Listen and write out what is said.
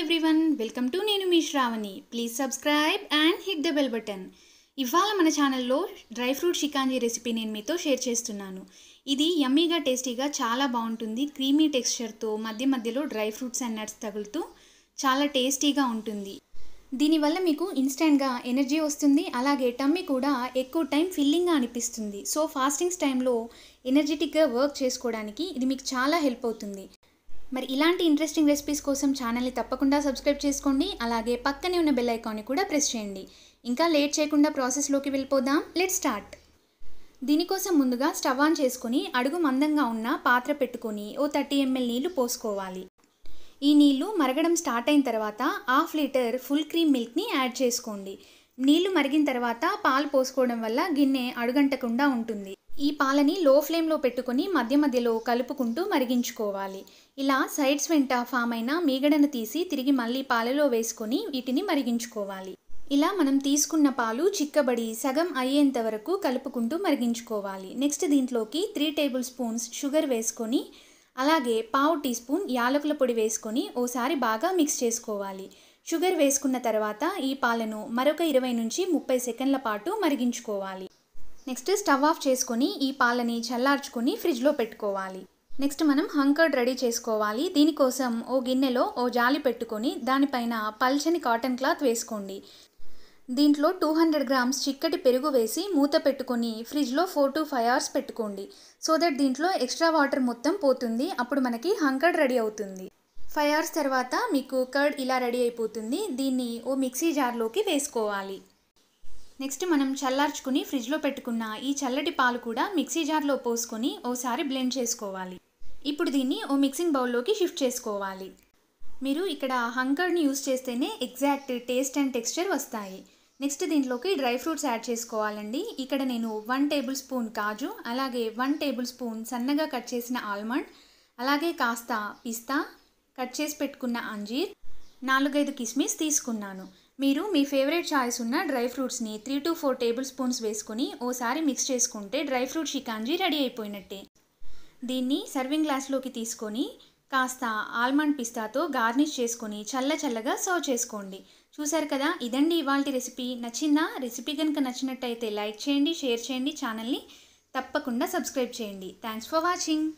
everyone welcome to నేను మీ Shravani please subscribe and hit the bell button ఇవాళ మన ఛానల్లో డ్రై ఫ్రూట్ షికాంజీ రెసిపీ నేను మీతో షేర్ చేస్తున్నాను ఇది యమ్మీగా టేస్టీగా చాలా బాగుంటుంది క్రీమీ టెక్స్చర్తో మధ్య మధ్యలో డ్రై ఫ్రూట్స్ అండ్ నట్స్ తగులుతూ చాలా టేస్టీగా ఉంటుంది దీనివల్ల మీకు ఇన్స్టెంట్గా ఎనర్జీ వస్తుంది అలాగే టమ్మి కూడా ఎక్కువ టైం ఫిల్లింగ్గా అనిపిస్తుంది సో ఫాస్టింగ్స్ టైంలో ఎనర్జెటిక్గా వర్క్ చేసుకోవడానికి ఇది మీకు చాలా హెల్ప్ అవుతుంది మరి ఇలాంటి ఇంట్రెస్టింగ్ రెసిపీస్ కోసం ఛానల్ని తప్పకుండా సబ్స్క్రైబ్ చేసుకోండి అలాగే పక్కనే ఉన్న బెల్ ఐకాన్ని కూడా ప్రెస్ చేయండి ఇంకా లేట్ చేయకుండా ప్రాసెస్లోకి వెళ్ళిపోదాం లెట్ స్టార్ట్ దీనికోసం ముందుగా స్టవ్ ఆన్ చేసుకుని అడుగు మందంగా ఉన్న పాత్ర పెట్టుకుని ఓ థర్టీ ఎంఎల్ నీళ్లు పోసుకోవాలి ఈ నీళ్లు మరగడం స్టార్ట్ అయిన తర్వాత హాఫ్ లీటర్ ఫుల్ క్రీమ్ మిల్క్ని యాడ్ చేసుకోండి నీళ్లు మరిగిన తర్వాత పాలు పోసుకోవడం వల్ల గిన్నె అడుగంటకుండా ఉంటుంది ఈ పాలని లో ఫ్లేమ్లో పెట్టుకుని మధ్య మధ్యలో కలుపుకుంటూ మరిగించుకోవాలి ఇలా సైడ్స్ వెంట ఫామ్ అయిన మీగడను తీసి తిరిగి మళ్ళీ పాలలో వేసుకొని వీటిని మరిగించుకోవాలి ఇలా మనం తీసుకున్న పాలు చిక్కబడి సగం అయ్యేంత వరకు కలుపుకుంటూ మరిగించుకోవాలి నెక్స్ట్ దీంట్లోకి త్రీ టేబుల్ స్పూన్స్ షుగర్ వేసుకొని అలాగే పావు టీ స్పూన్ యాలకుల పొడి వేసుకొని ఓసారి బాగా మిక్స్ చేసుకోవాలి షుగర్ వేసుకున్న తర్వాత ఈ పాలను మరొక ఇరవై నుంచి ముప్పై సెకండ్ల పాటు మరిగించుకోవాలి నెక్స్ట్ స్టవ్ ఆఫ్ చేసుకొని ఈ పాలని చల్లార్చుకొని ఫ్రిడ్జ్లో పెట్టుకోవాలి నెక్స్ట్ మనం హంకర్డ్ రెడీ చేసుకోవాలి దీనికోసం ఓ గిన్నెలో ఓ జాలి పెట్టుకొని దానిపైన పల్చని కాటన్ క్లాత్ వేసుకోండి దీంట్లో టూ హండ్రెడ్ గ్రామ్స్ చిక్కటి పెరుగు వేసి మూత పెట్టుకొని ఫ్రిడ్జ్లో ఫోర్ టు ఫైవ్ అవర్స్ పెట్టుకోండి సో దట్ దీంట్లో ఎక్స్ట్రా వాటర్ మొత్తం పోతుంది అప్పుడు మనకి హంకర్డ్ రెడీ అవుతుంది ఫైవ్ అవర్స్ తర్వాత మీకు కర్డ్ ఇలా రెడీ అయిపోతుంది దీన్ని ఓ మిక్సీ జార్లోకి వేసుకోవాలి నెక్స్ట్ మనం చల్లార్చుకుని ఫ్రిడ్జ్లో పెట్టుకున్న ఈ చల్లటి పాలు కూడా మిక్సీ జార్లో పోసుకొని ఓసారి బ్లెండ్ చేసుకోవాలి ఇప్పుడు దీన్ని ఓ మిక్సింగ్ బౌల్లోకి షిఫ్ట్ చేసుకోవాలి మీరు ఇక్కడ హంకర్ని యూస్ చేస్తేనే ఎగ్జాక్ట్ టేస్ట్ అండ్ టెక్స్చర్ వస్తాయి నెక్స్ట్ దీంట్లోకి డ్రై ఫ్రూట్స్ యాడ్ చేసుకోవాలండి ఇక్కడ నేను వన్ టేబుల్ స్పూన్ కాజు అలాగే వన్ టేబుల్ స్పూన్ సన్నగా కట్ చేసిన ఆల్మండ్ అలాగే కాస్త పిస్తా కట్ చేసి పెట్టుకున్న అంజీర్ నాలుగైదు కిస్మిస్ తీసుకున్నాను మీరు మీ ఫేవరెట్ చాయిస్ ఉన్న డ్రై ఫ్రూట్స్ని three to four table spoons వేసుకుని ఓసారి మిక్స్ చేసుకుంటే డ్రై ఫ్రూట్ షికాంజీ రెడీ అయిపోయినట్టే దీన్ని సర్వింగ్ గ్లాస్లోకి తీసుకొని కాస్త ఆల్మండ్ పిస్తాతో గార్నిష్ చేసుకొని చల్ల చల్లగా సర్వ్ చేసుకోండి చూశారు కదా ఇదండి ఇవాళ రెసిపీ నచ్చిందా రెసిపీ కనుక నచ్చినట్టయితే లైక్ చేయండి షేర్ చేయండి ఛానల్ని తప్పకుండా సబ్స్క్రైబ్ చేయండి థ్యాంక్స్ ఫర్ వాచింగ్